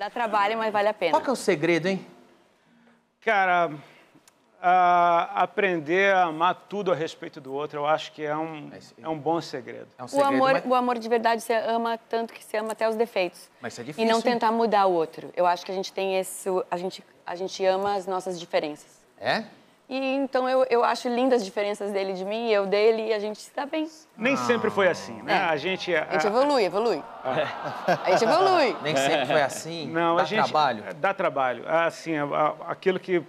Dá trabalho, mas vale a pena. Qual que é o segredo, hein? Cara, a aprender a amar tudo a respeito do outro, eu acho que é um, é, é um bom segredo. É um segredo o, amor, mas... o amor de verdade, você ama tanto que você ama até os defeitos. Mas isso é difícil. E não tentar mudar o outro. Eu acho que a gente tem isso, a gente, a gente ama as nossas diferenças. É? E então eu, eu acho lindas as diferenças dele de mim, eu dele, e a gente está bem. Nem sempre foi assim, né? É. A gente. A... gente evolui, evolui. É. A gente evolui. Nem sempre foi assim. Não, dá a gente, trabalho. É, dá trabalho. Assim, aquilo que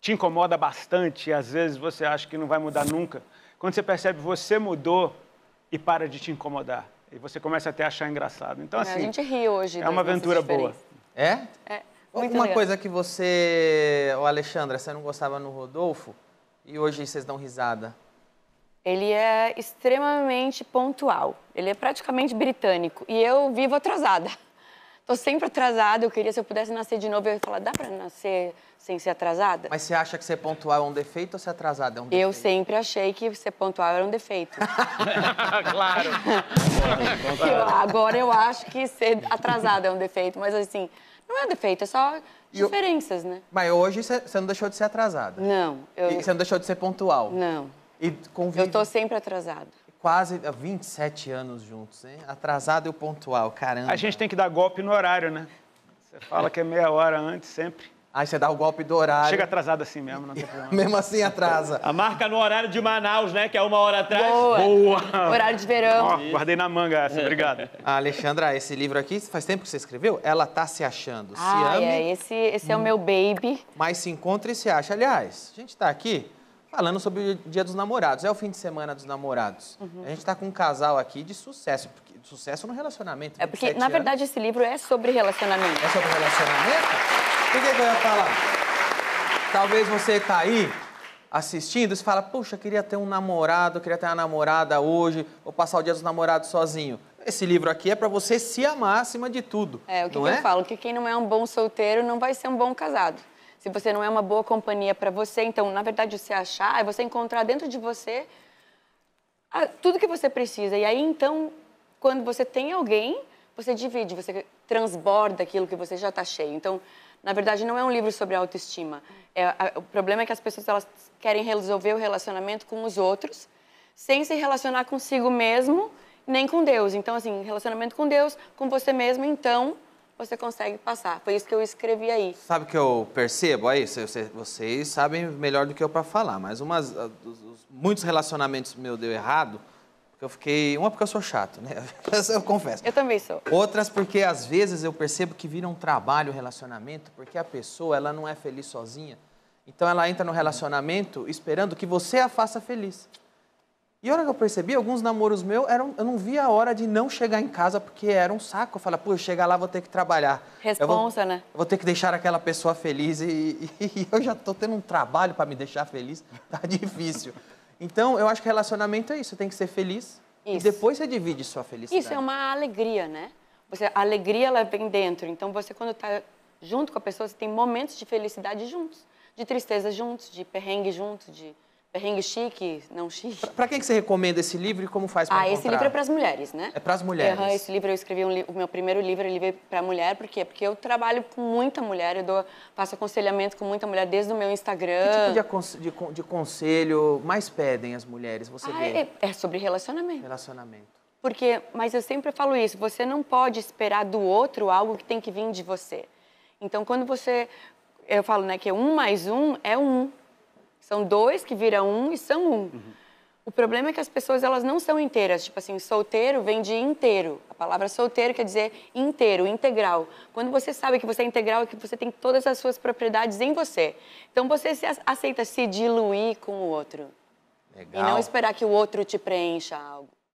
te incomoda bastante, e às vezes você acha que não vai mudar nunca. Quando você percebe você mudou e para de te incomodar. E você começa até a achar engraçado. Então, é, assim. A gente ri hoje. É uma aventura boa. É? É. Muito Uma legal. coisa que você, o Alexandra, você não gostava no Rodolfo e hoje vocês dão risada? Ele é extremamente pontual. Ele é praticamente britânico. E eu vivo atrasada. Tô sempre atrasada. Eu queria, se eu pudesse nascer de novo, eu ia falar: dá pra nascer sem ser atrasada? Mas você acha que ser pontual é um defeito ou ser atrasada é um defeito? Eu sempre achei que ser pontual era um defeito. claro. eu, agora eu acho que ser atrasada é um defeito, mas assim. Não é defeito, é só diferenças, eu... né? Mas hoje você não deixou de ser atrasada. Não. Eu... você não deixou de ser pontual. Não. E convive... Eu tô sempre atrasada. Quase 27 anos juntos, hein? Atrasado e pontual, caramba. A gente tem que dar golpe no horário, né? Você fala que é meia hora antes, sempre. Aí você dá o golpe do horário. Chega atrasado assim mesmo, não tem problema. mesmo assim atrasa. A marca no horário de Manaus, né? Que é uma hora atrás. Boa. Boa. Horário de verão. guardei na manga essa, obrigado. A Alexandra, esse livro aqui, faz tempo que você escreveu? Ela tá se achando. Ah, se ame. É, esse, esse é o meu baby. Mas se encontra e se acha. Aliás, a gente tá aqui falando sobre o Dia dos Namorados. É o fim de semana dos namorados. Uhum. A gente está com um casal aqui de sucesso, de sucesso no relacionamento. É porque, na verdade, esse livro é sobre relacionamento. É sobre relacionamento? O que, que, eu ia falar? Talvez você tá aí assistindo e fala, puxa, queria ter um namorado, queria ter uma namorada hoje, vou passar o dia dos namorados sozinho. Esse livro aqui é para você se amar acima de tudo. É, o que, que é? eu falo? Que quem não é um bom solteiro não vai ser um bom casado. Se você não é uma boa companhia para você, então, na verdade, você achar é você encontrar dentro de você tudo que você precisa. E aí, então, quando você tem alguém, você divide, você transborda aquilo que você já está cheio. Então, na verdade, não é um livro sobre autoestima. É, a, o problema é que as pessoas elas querem resolver o relacionamento com os outros sem se relacionar consigo mesmo nem com Deus. Então, assim, relacionamento com Deus, com você mesmo, então você consegue passar. Foi isso que eu escrevi aí. Sabe o que eu percebo aí? Vocês sabem melhor do que eu para falar, mas umas, ah, muitos relacionamentos meu deu errado porque eu fiquei. Uma porque eu sou chato, né? eu confesso. Eu também sou. Outras porque às vezes eu percebo que vira um trabalho, relacionamento, porque a pessoa ela não é feliz sozinha. Então ela entra no relacionamento esperando que você a faça feliz. E a hora que eu percebi, alguns namoros meus, eram, eu não via a hora de não chegar em casa porque era um saco. Eu falava, pô, chegar lá vou ter que trabalhar. Responsa, né? Vou ter que deixar aquela pessoa feliz e, e, e eu já tô tendo um trabalho para me deixar feliz. Tá difícil. Então, eu acho que relacionamento é isso, tem que ser feliz. Isso. E depois você divide sua felicidade. Isso é uma alegria, né? Você, a alegria, ela vem dentro. Então, você, quando está junto com a pessoa, você tem momentos de felicidade juntos, de tristeza juntos, de perrengue juntos, de Perrengue chique, não chique. Para quem que você recomenda esse livro e como faz para Ah, encontrar? esse livro é para as mulheres, né? É para as mulheres. Uhum, esse livro eu escrevi, um li... o meu primeiro livro ele veio para mulher, por quê? Porque eu trabalho com muita mulher, eu dou, faço aconselhamento com muita mulher desde o meu Instagram. Que tipo de, de, de conselho mais pedem as mulheres, você ah, vê? É, é sobre relacionamento. Relacionamento. Porque, mas eu sempre falo isso, você não pode esperar do outro algo que tem que vir de você. Então, quando você, eu falo, né, que um mais um é um. São dois que viram um e são um. Uhum. O problema é que as pessoas elas não são inteiras. Tipo assim, solteiro vem de inteiro. A palavra solteiro quer dizer inteiro, integral. Quando você sabe que você é integral, é que você tem todas as suas propriedades em você. Então você se aceita se diluir com o outro. Legal. E não esperar que o outro te preencha algo.